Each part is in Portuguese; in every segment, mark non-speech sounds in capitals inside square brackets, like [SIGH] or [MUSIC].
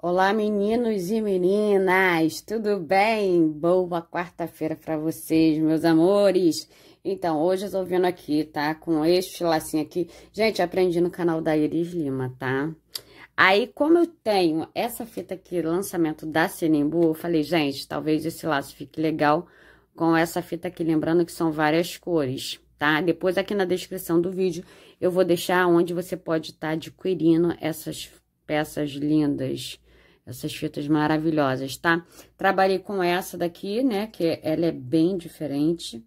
Olá, meninos e meninas, tudo bem? Boa quarta-feira para vocês, meus amores. Então, hoje eu tô vindo aqui, tá? Com este lacinho aqui. Gente, aprendi no canal da Iris Lima, tá? Aí, como eu tenho essa fita aqui, lançamento da Sinimbu, eu falei, gente, talvez esse laço fique legal com essa fita aqui. Lembrando que são várias cores, tá? Depois, aqui na descrição do vídeo, eu vou deixar onde você pode estar tá adquirindo essas peças lindas essas fitas maravilhosas, tá? Trabalhei com essa daqui, né, que ela é bem diferente,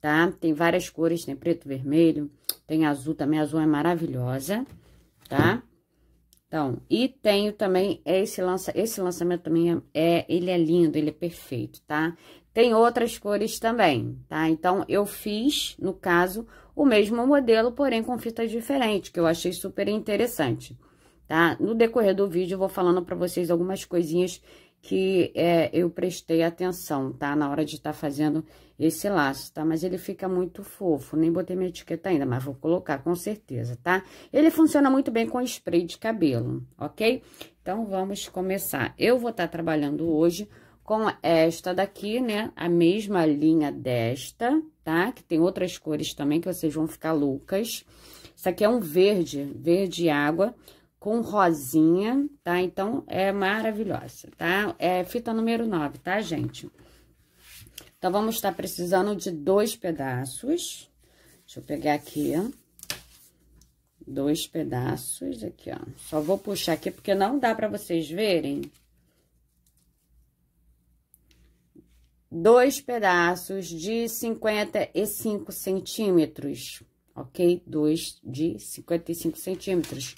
tá? Tem várias cores, tem preto, vermelho, tem azul também, azul é maravilhosa, tá? Então, e tenho também esse, lança, esse lançamento também, é, ele é lindo, ele é perfeito, tá? Tem outras cores também, tá? Então, eu fiz, no caso, o mesmo modelo, porém com fitas diferentes, que eu achei super interessante tá? No decorrer do vídeo, eu vou falando para vocês algumas coisinhas que é, eu prestei atenção, tá? Na hora de estar tá fazendo esse laço, tá? Mas ele fica muito fofo, nem botei minha etiqueta ainda, mas vou colocar com certeza, tá? Ele funciona muito bem com spray de cabelo, ok? Então, vamos começar. Eu vou estar tá trabalhando hoje com esta daqui, né? A mesma linha desta, tá? Que tem outras cores também que vocês vão ficar loucas. Isso aqui é um verde, verde água, com rosinha, tá? Então, é maravilhosa, tá? É fita número 9, tá, gente? Então, vamos estar precisando de dois pedaços. Deixa eu pegar aqui, Dois pedaços aqui, ó. Só vou puxar aqui porque não dá pra vocês verem. Dois pedaços de 55 centímetros, ok? Dois de 55 centímetros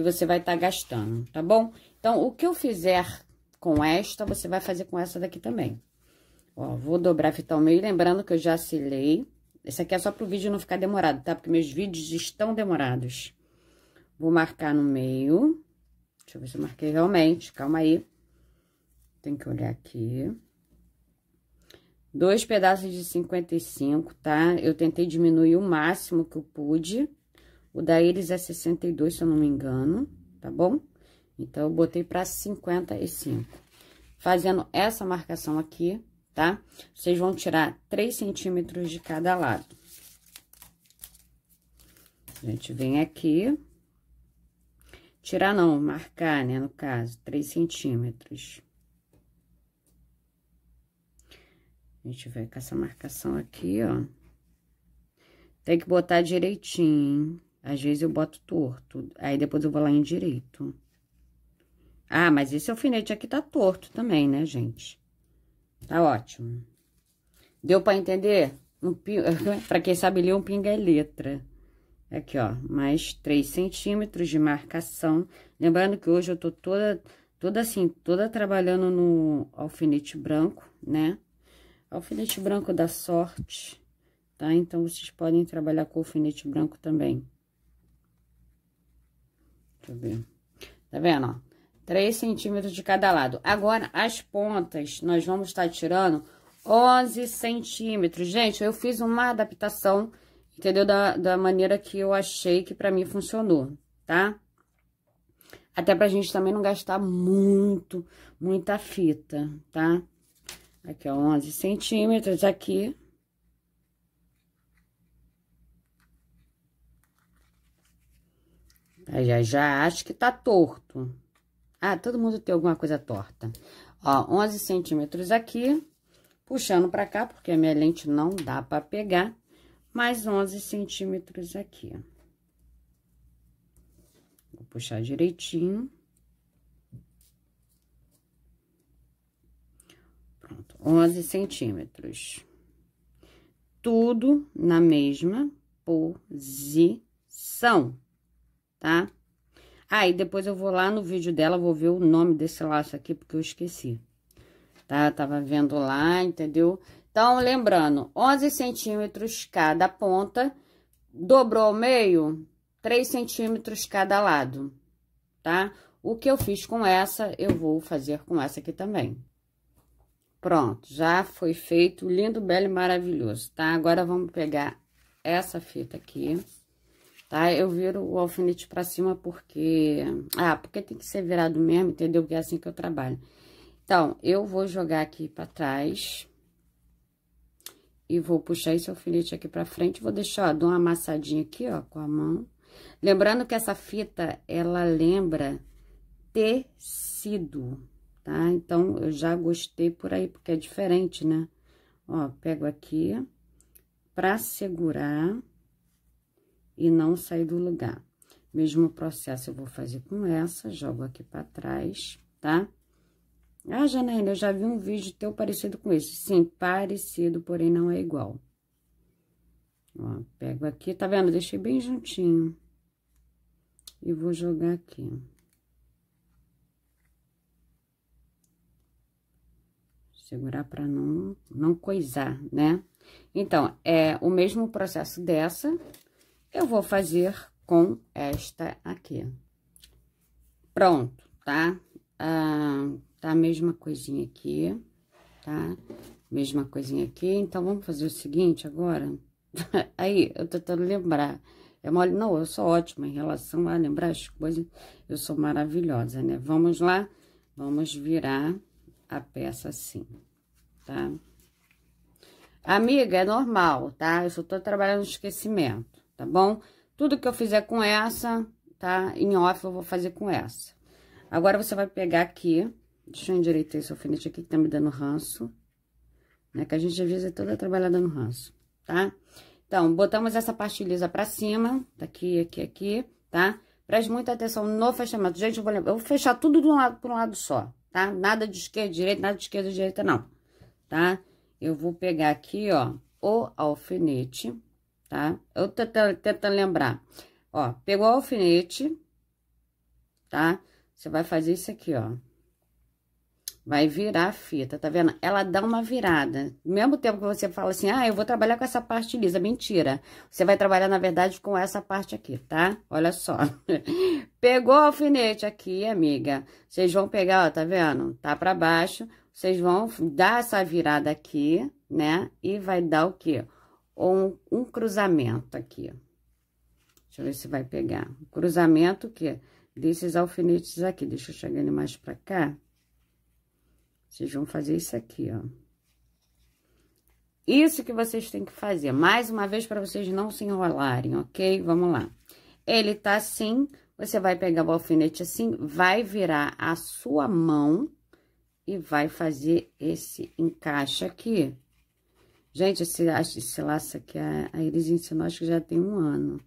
que você vai estar tá gastando, tá bom? Então, o que eu fizer com esta, você vai fazer com essa daqui também. Ó, vou dobrar fitar o meio, lembrando que eu já selei. Esse aqui é só pro vídeo não ficar demorado, tá? Porque meus vídeos estão demorados. Vou marcar no meio. Deixa eu ver se eu marquei realmente, calma aí. Tem que olhar aqui. Dois pedaços de 55, tá? Eu tentei diminuir o máximo que eu pude. O da Iris é 62, se eu não me engano, tá bom? Então, eu botei pra 55. Fazendo essa marcação aqui, tá? Vocês vão tirar 3 centímetros de cada lado. A gente vem aqui. Tirar não, marcar, né, no caso, 3 centímetros. A gente vai com essa marcação aqui, ó. Tem que botar direitinho, hein? Às vezes eu boto torto, aí depois eu vou lá em direito. Ah, mas esse alfinete aqui tá torto também, né, gente? Tá ótimo. Deu pra entender? Um [LAUGHS] pra quem sabe ler, um pinga é letra. Aqui, ó, mais 3 centímetros de marcação. Lembrando que hoje eu tô toda, toda assim, toda trabalhando no alfinete branco, né? Alfinete branco da sorte, tá? Então, vocês podem trabalhar com alfinete branco também. Deixa eu ver. Tá vendo, ó? 3 centímetros de cada lado. Agora, as pontas, nós vamos estar tá tirando 11 centímetros. Gente, eu fiz uma adaptação, entendeu? Da, da maneira que eu achei que pra mim funcionou, tá? Até pra gente também não gastar muito, muita fita, tá? Aqui, ó, 11 centímetros aqui. Eu já, já acho que tá torto. Ah, todo mundo tem alguma coisa torta. Ó, 11 centímetros aqui, puxando pra cá, porque a minha lente não dá pra pegar. Mais 11 centímetros aqui, Vou puxar direitinho. Pronto, 11 centímetros. Tudo na mesma posição tá? Aí, ah, depois eu vou lá no vídeo dela, vou ver o nome desse laço aqui, porque eu esqueci. Tá? Tava vendo lá, entendeu? Então, lembrando, 11 centímetros cada ponta, dobrou ao meio, 3 centímetros cada lado, tá? O que eu fiz com essa, eu vou fazer com essa aqui também. Pronto, já foi feito, lindo, belo e maravilhoso, tá? Agora, vamos pegar essa fita aqui tá? Eu viro o alfinete pra cima porque... Ah, porque tem que ser virado mesmo, entendeu? Porque é assim que eu trabalho. Então, eu vou jogar aqui pra trás. E vou puxar esse alfinete aqui pra frente. Vou deixar, ó, dou uma amassadinha aqui, ó, com a mão. Lembrando que essa fita, ela lembra tecido, tá? Então, eu já gostei por aí, porque é diferente, né? Ó, pego aqui pra segurar e não sair do lugar. Mesmo processo eu vou fazer com essa, jogo aqui para trás, tá? Ah, Janaína, eu já vi um vídeo teu parecido com esse. Sim, parecido, porém não é igual. Ó, pego aqui, tá vendo? Deixei bem juntinho. E vou jogar aqui. Segurar para não, não coisar, né? Então, é o mesmo processo dessa, eu vou fazer com esta aqui. Pronto, tá? Ah, tá a mesma coisinha aqui, tá? Mesma coisinha aqui. Então, vamos fazer o seguinte agora. [LAUGHS] Aí, eu tô tentando lembrar. É mole? Não, eu sou ótima em relação a lembrar as coisas. Eu sou maravilhosa, né? Vamos lá? Vamos virar a peça assim, tá? Amiga, é normal, tá? Eu só tô trabalhando no esquecimento tá bom? Tudo que eu fizer com essa, tá? Em off eu vou fazer com essa. Agora, você vai pegar aqui, deixa eu endireitar esse alfinete aqui que tá me dando ranço, né? Que a gente, às vezes, é toda trabalhada no ranço, tá? Então, botamos essa parte lisa pra cima, tá aqui, aqui, aqui, tá? Preste muita atenção no fechamento. Gente, eu vou, eu vou fechar tudo de um lado, por um lado só, tá? Nada de esquerda, direita, nada de esquerda, direita, não, tá? Eu vou pegar aqui, ó, o alfinete, tá? Eu tô tentando lembrar. Ó, pegou o alfinete, tá? Você vai fazer isso aqui, ó. Vai virar a fita, tá vendo? Ela dá uma virada. mesmo tempo que você fala assim, ah, eu vou trabalhar com essa parte lisa. Mentira. Você vai trabalhar, na verdade, com essa parte aqui, tá? Olha só. [LAUGHS] Pegou o alfinete aqui, amiga. Vocês vão pegar, ó, tá vendo? Tá pra baixo. Vocês vão dar essa virada aqui, né? E vai dar o quê? ou um, um cruzamento aqui, Deixa eu ver se vai pegar. Um cruzamento que desses alfinetes aqui. Deixa eu chegar ele mais pra cá. Vocês vão fazer isso aqui, ó. Isso que vocês têm que fazer. Mais uma vez, para vocês não se enrolarem, ok? Vamos lá. Ele tá assim, você vai pegar o alfinete assim, vai virar a sua mão e vai fazer esse encaixe aqui. Gente, esse, esse laço aqui, a, a Iris ensinou, acho que já tem um ano.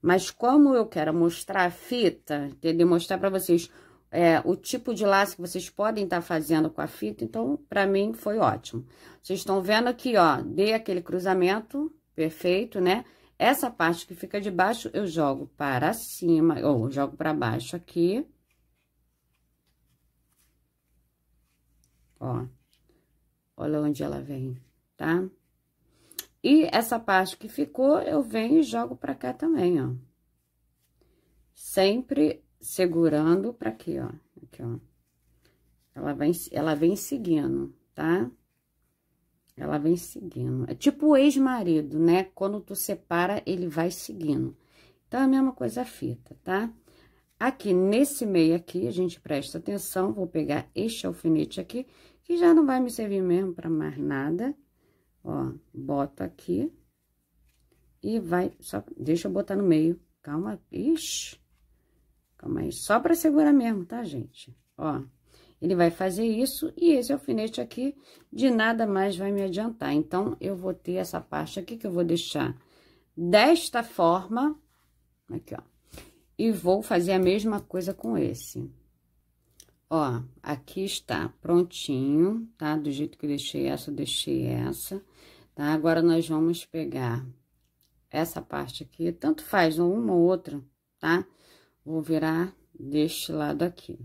Mas como eu quero mostrar a fita, entendeu? Mostrar para vocês é, o tipo de laço que vocês podem estar tá fazendo com a fita, então, para mim, foi ótimo. Vocês estão vendo aqui, ó, dei aquele cruzamento, perfeito, né? Essa parte que fica de baixo, eu jogo para cima, ou jogo para baixo aqui. Ó, olha onde ela vem, tá? Tá? E essa parte que ficou, eu venho e jogo pra cá também, ó. Sempre segurando pra aqui, ó. Aqui, ó. Ela vem, ela vem seguindo, tá? Ela vem seguindo. É tipo o ex-marido, né? Quando tu separa, ele vai seguindo. Então, é a mesma coisa a fita, tá? Aqui, nesse meio aqui, a gente presta atenção. Vou pegar este alfinete aqui, que já não vai me servir mesmo pra mais nada, tá? Ó, bota aqui. E vai, só, deixa eu botar no meio. Calma, ixi. Calma aí, só pra segurar mesmo, tá, gente? Ó, ele vai fazer isso e esse alfinete aqui de nada mais vai me adiantar. Então, eu vou ter essa parte aqui que eu vou deixar desta forma, aqui, ó. E vou fazer a mesma coisa com esse. Ó, aqui está prontinho, tá? Do jeito que eu deixei essa, eu deixei essa. Tá? Agora, nós vamos pegar essa parte aqui, tanto faz uma ou outra, tá? Vou virar deste lado aqui.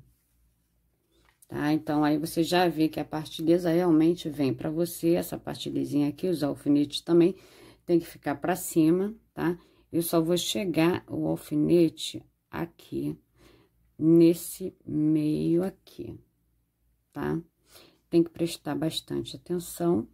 Tá? Então, aí você já vê que a parte lisa realmente vem pra você, essa parte lisinha aqui, os alfinetes também tem que ficar pra cima, tá? Eu só vou chegar o alfinete aqui, nesse meio aqui, tá? Tem que prestar bastante atenção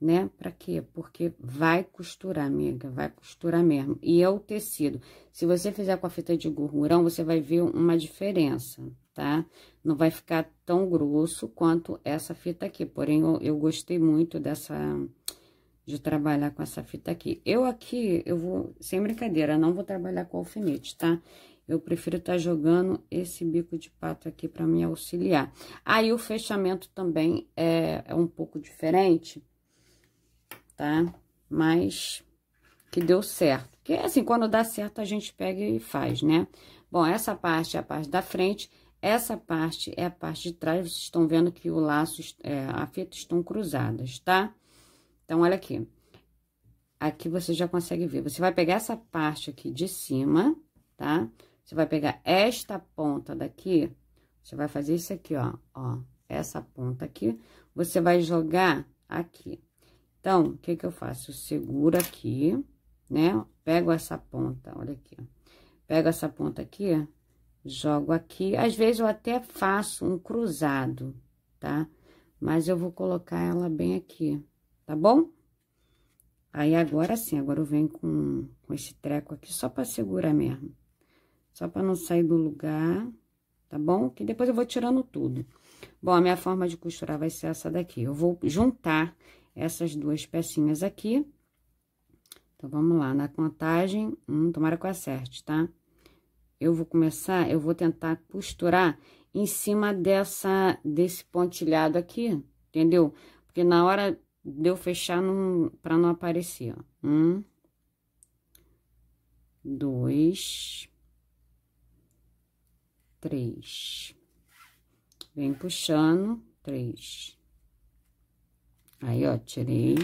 né? Pra quê? Porque vai costurar, amiga, vai costurar mesmo. E é o tecido. Se você fizer com a fita de gorgurão, você vai ver uma diferença, tá? Não vai ficar tão grosso quanto essa fita aqui. Porém, eu, eu gostei muito dessa... De trabalhar com essa fita aqui. Eu aqui, eu vou... Sem brincadeira, não vou trabalhar com alfinete, tá? Eu prefiro estar tá jogando esse bico de pato aqui para me auxiliar. Aí, o fechamento também é, é um pouco diferente, tá? Mas que deu certo. Porque assim, quando dá certo, a gente pega e faz, né? Bom, essa parte é a parte da frente, essa parte é a parte de trás. Vocês estão vendo que o laço, é, a fita estão cruzadas, tá? Então, olha aqui. Aqui você já consegue ver. Você vai pegar essa parte aqui de cima, tá? Você vai pegar esta ponta daqui, você vai fazer isso aqui, ó, ó, essa ponta aqui, você vai jogar aqui, então, o que que eu faço? Eu seguro aqui, né? Pego essa ponta, olha aqui, Pego essa ponta aqui, jogo aqui. Às vezes, eu até faço um cruzado, tá? Mas eu vou colocar ela bem aqui, tá bom? Aí, agora sim, agora eu venho com, com esse treco aqui, só pra segurar mesmo. Só pra não sair do lugar, tá bom? Que depois eu vou tirando tudo. Bom, a minha forma de costurar vai ser essa daqui. Eu vou juntar essas duas pecinhas aqui. Então, vamos lá, na contagem, um, tomara que eu acerte, tá? Eu vou começar, eu vou tentar costurar em cima dessa, desse pontilhado aqui, entendeu? Porque na hora de eu fechar, não, pra não aparecer, ó. Um, dois, três. Vem puxando, três. Aí, ó, tirei.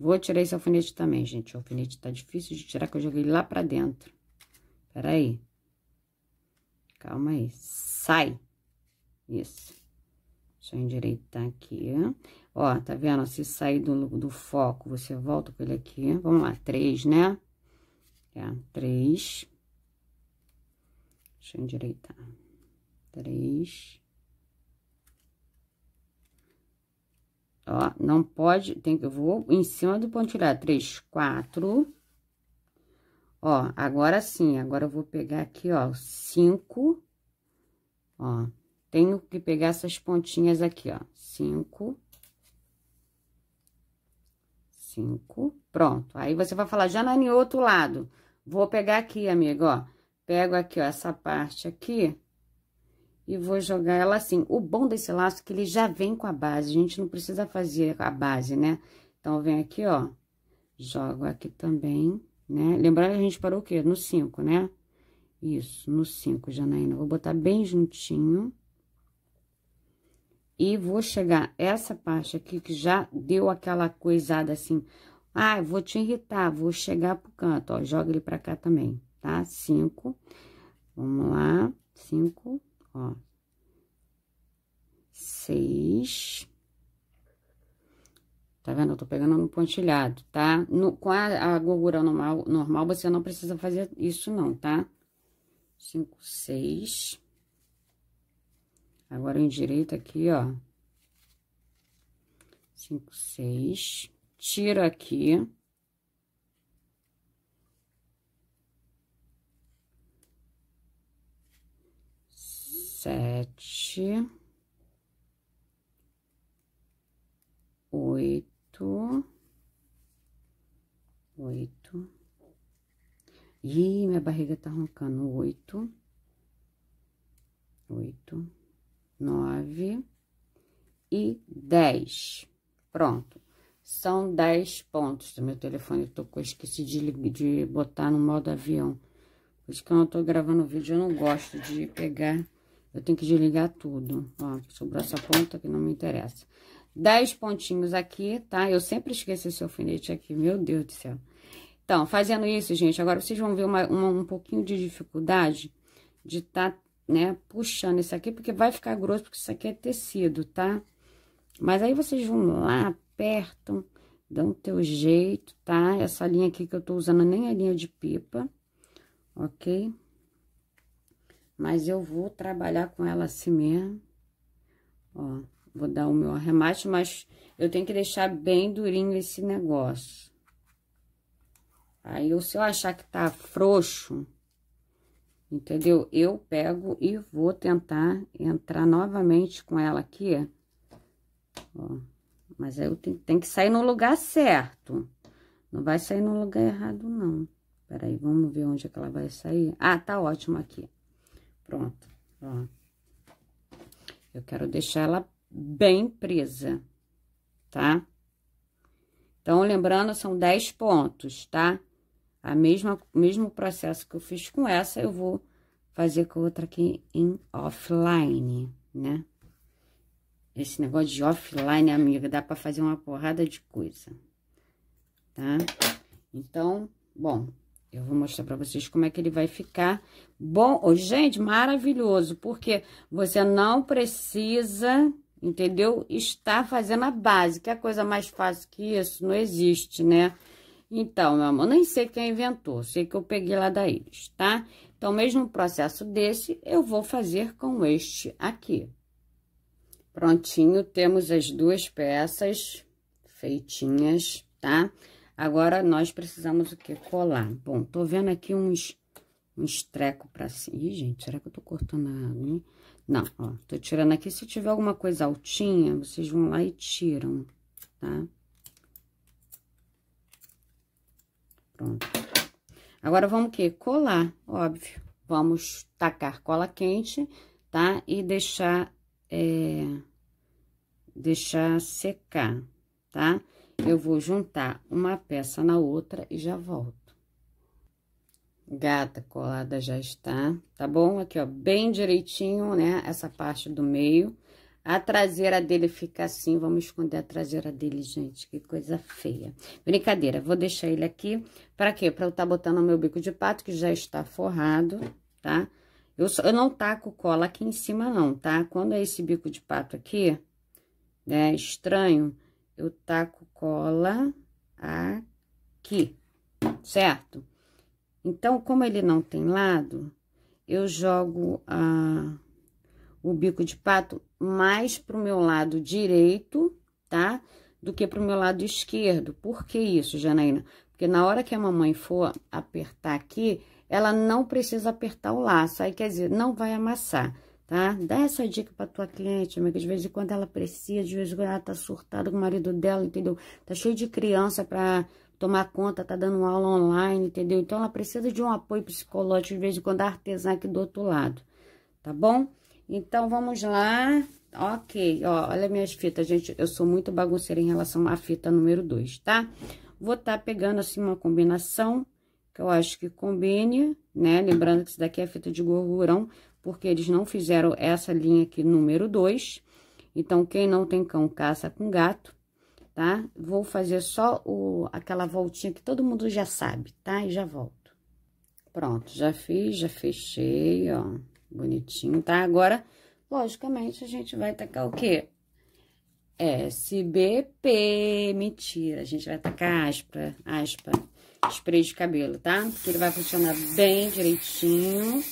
Vou tirar esse alfinete também, gente. O alfinete tá difícil de tirar, que eu joguei lá pra dentro. Peraí. Calma aí. Sai! Isso. Deixa eu endireitar aqui. Ó, tá vendo? Se sair do, do foco, você volta com ele aqui. Vamos lá, três, né? É, três. Deixa eu endireitar. Três. ó, não pode, tem que, eu vou em cima do pontilhado, três, quatro. Ó, agora sim, agora eu vou pegar aqui, ó, cinco, ó, tenho que pegar essas pontinhas aqui, ó, cinco, cinco, pronto. Aí, você vai falar, já não é nem outro lado, vou pegar aqui, amigo, ó, pego aqui, ó, essa parte aqui, e vou jogar ela assim. O bom desse laço é que ele já vem com a base, a gente não precisa fazer a base, né? Então, vem aqui, ó, jogo aqui também, né? Lembrando que a gente parou o quê? No 5, né? Isso, no 5, Janaína. Vou botar bem juntinho. E vou chegar essa parte aqui que já deu aquela coisada assim. Ah, vou te irritar, vou chegar pro canto, ó. Joga ele pra cá também, tá? Cinco. Vamos lá. Cinco ó. Seis. Tá vendo? Eu tô pegando no pontilhado, tá? No, com a, a gordura normal, normal, você não precisa fazer isso não, tá? Cinco, seis. Agora, eu endireito aqui, ó. Cinco, seis. Tiro aqui. sete, oito, oito. Ih, minha barriga tá roncando. Oito, oito, nove e dez. Pronto. São dez pontos. Meu telefone tocou, esqueci de, de botar no modo avião. Por isso que eu não tô gravando vídeo, eu não gosto de pegar eu tenho que desligar tudo. Ó, sobrou essa ponta que não me interessa. Dez pontinhos aqui, tá? Eu sempre esqueço esse alfinete aqui, meu Deus do céu. Então, fazendo isso, gente, agora vocês vão ver uma, uma um pouquinho de dificuldade de tá, né, puxando isso aqui, porque vai ficar grosso, porque isso aqui é tecido, tá? Mas aí vocês vão lá, apertam, dão o teu jeito, tá? Essa linha aqui que eu tô usando nem é linha de pipa, ok? Mas eu vou trabalhar com ela assim mesmo. Ó, vou dar o meu arremate, mas eu tenho que deixar bem durinho esse negócio. Aí, se eu achar que tá frouxo, entendeu? Eu pego e vou tentar entrar novamente com ela aqui, ó. Mas aí eu tenho que sair no lugar certo. Não vai sair no lugar errado, não. Peraí, vamos ver onde é que ela vai sair. Ah, tá ótimo aqui. Pronto, ó. Eu quero deixar ela bem presa, tá? Então, lembrando, são 10 pontos, tá? A mesma, mesmo processo que eu fiz com essa, eu vou fazer com outra aqui em offline, né? Esse negócio de offline, amiga, dá pra fazer uma porrada de coisa, tá? Então, bom, eu vou mostrar pra vocês como é que ele vai ficar bom. Oh, gente, maravilhoso, porque você não precisa, entendeu? Estar fazendo a base, que é a coisa mais fácil que isso não existe, né? Então, meu amor, nem sei quem inventou, sei que eu peguei lá da Iris, tá? Então, mesmo processo desse, eu vou fazer com este aqui. Prontinho, temos as duas peças feitinhas, tá? Tá? Agora, nós precisamos o quê? Colar. Bom, tô vendo aqui uns, uns treco pra cima. Ih, gente, será que eu tô cortando a... Não, ó, tô tirando aqui. Se tiver alguma coisa altinha, vocês vão lá e tiram, tá? Pronto. Agora, vamos o quê? Colar, óbvio. Vamos tacar cola quente, tá? E deixar, é... Deixar secar, tá? Tá? eu vou juntar uma peça na outra e já volto. Gata colada já está, tá bom? Aqui, ó, bem direitinho, né, essa parte do meio. A traseira dele fica assim, vamos esconder a traseira dele, gente, que coisa feia. Brincadeira, vou deixar ele aqui, pra quê? Pra eu estar tá botando o meu bico de pato, que já está forrado, tá? Eu, só, eu não taco cola aqui em cima, não, tá? Quando é esse bico de pato aqui, né, estranho, eu taco cola aqui, certo? Então, como ele não tem lado, eu jogo a, ah, o bico de pato mais pro meu lado direito, tá? Do que pro meu lado esquerdo. Por que isso, Janaína? Porque na hora que a mamãe for apertar aqui, ela não precisa apertar o laço. Aí, quer dizer, não vai amassar tá? Dá essa dica pra tua cliente, amiga, de vez em quando ela precisa, de vez em quando ela tá surtada com o marido dela, entendeu? Tá cheio de criança pra tomar conta, tá dando aula online, entendeu? Então, ela precisa de um apoio psicológico, de vez em quando, a artesã aqui do outro lado, tá bom? Então, vamos lá. Ok, ó, olha minhas fitas, gente, eu sou muito bagunceira em relação à fita número 2, tá? Vou tá pegando, assim, uma combinação que eu acho que combine, né? Lembrando que isso daqui é fita de gorgurão, porque eles não fizeram essa linha aqui número 2. Então, quem não tem cão, caça com gato, tá? Vou fazer só o, aquela voltinha que todo mundo já sabe, tá? E já volto. Pronto, já fiz, já fechei, ó, bonitinho, tá? Agora, logicamente, a gente vai tacar o quê? É, SBP, mentira, a gente vai tacar aspa, aspa, spray de cabelo, tá? Porque ele vai funcionar bem direitinho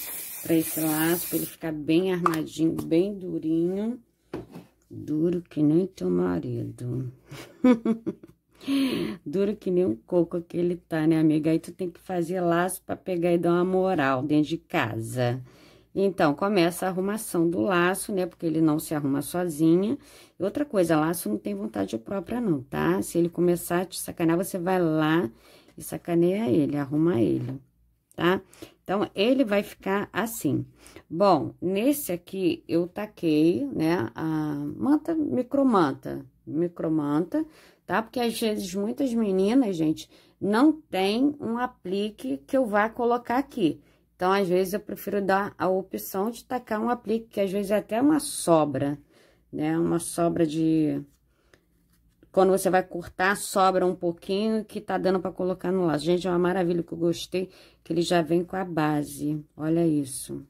para esse laço, para ele ficar bem armadinho, bem durinho. Duro que nem teu marido. [LAUGHS] Duro que nem um coco que ele tá, né, amiga? Aí tu tem que fazer laço para pegar e dar uma moral dentro de casa. Então, começa a arrumação do laço, né? Porque ele não se arruma sozinha. E outra coisa, laço não tem vontade própria não, tá? Se ele começar a te sacanear, você vai lá e sacaneia ele, arruma ele, tá? Então, ele vai ficar assim. Bom, nesse aqui eu taquei, né, a manta, micromanta, micromanta, tá? Porque às vezes muitas meninas, gente, não tem um aplique que eu vá colocar aqui. Então, às vezes eu prefiro dar a opção de tacar um aplique, que às vezes é até uma sobra, né, uma sobra de quando você vai cortar, sobra um pouquinho que tá dando para colocar no laço. Gente, é uma maravilha que eu gostei, que ele já vem com a base. Olha isso.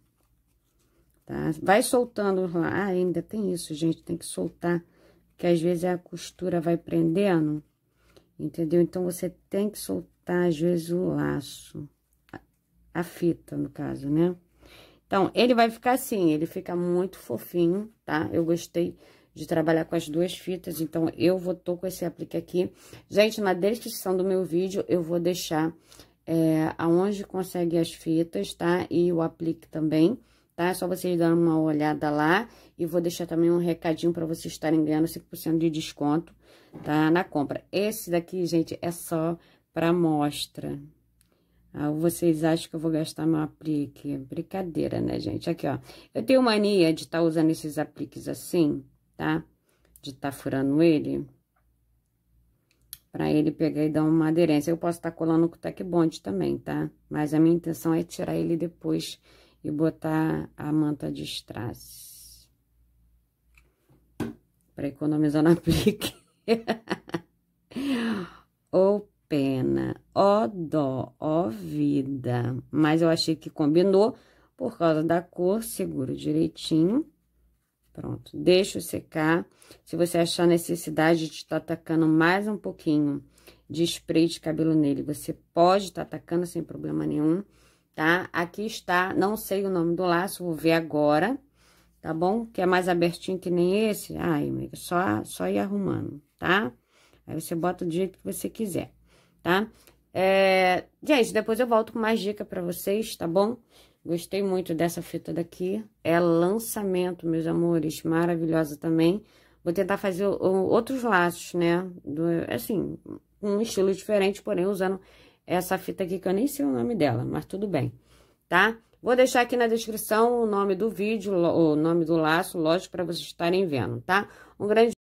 Tá? Vai soltando lá. Ah, ainda tem isso, gente, tem que soltar. Porque às vezes a costura vai prendendo, entendeu? Então, você tem que soltar, às vezes, o laço. A fita, no caso, né? Então, ele vai ficar assim, ele fica muito fofinho, tá? Eu gostei de trabalhar com as duas fitas, então eu vou, tô com esse aplique aqui. Gente, na descrição do meu vídeo eu vou deixar é, aonde consegue as fitas, tá? E o aplique também, tá? É só vocês darem uma olhada lá e vou deixar também um recadinho para vocês estarem ganhando 5% de desconto, tá? Na compra. Esse daqui, gente, é só para mostra. Ah, vocês acham que eu vou gastar meu aplique? Brincadeira, né, gente? Aqui, ó. Eu tenho mania de estar tá usando esses apliques assim, tá? De tá furando ele. Pra ele pegar e dar uma aderência. Eu posso estar tá colando com tec bond também, tá? Mas a minha intenção é tirar ele depois e botar a manta de strass. Pra economizar na aplique. [LAUGHS] Ou pena, ó dó, ó vida. Mas eu achei que combinou por causa da cor, seguro direitinho. Pronto, deixo secar. Se você achar necessidade de estar tá tacando mais um pouquinho de spray de cabelo nele, você pode estar tá tacando sem problema nenhum, tá? Aqui está, não sei o nome do laço, vou ver agora, tá bom? Que é mais abertinho que nem esse, ai, amiga, só, só ir arrumando, tá? Aí você bota do jeito que você quiser, tá? É... Gente, depois eu volto com mais dica pra vocês, tá bom? Gostei muito dessa fita daqui. É lançamento, meus amores. Maravilhosa também. Vou tentar fazer outros laços, né? Do, assim, um estilo diferente, porém usando essa fita aqui que eu nem sei o nome dela, mas tudo bem, tá? Vou deixar aqui na descrição o nome do vídeo, o nome do laço, lógico, para vocês estarem vendo, tá? Um grande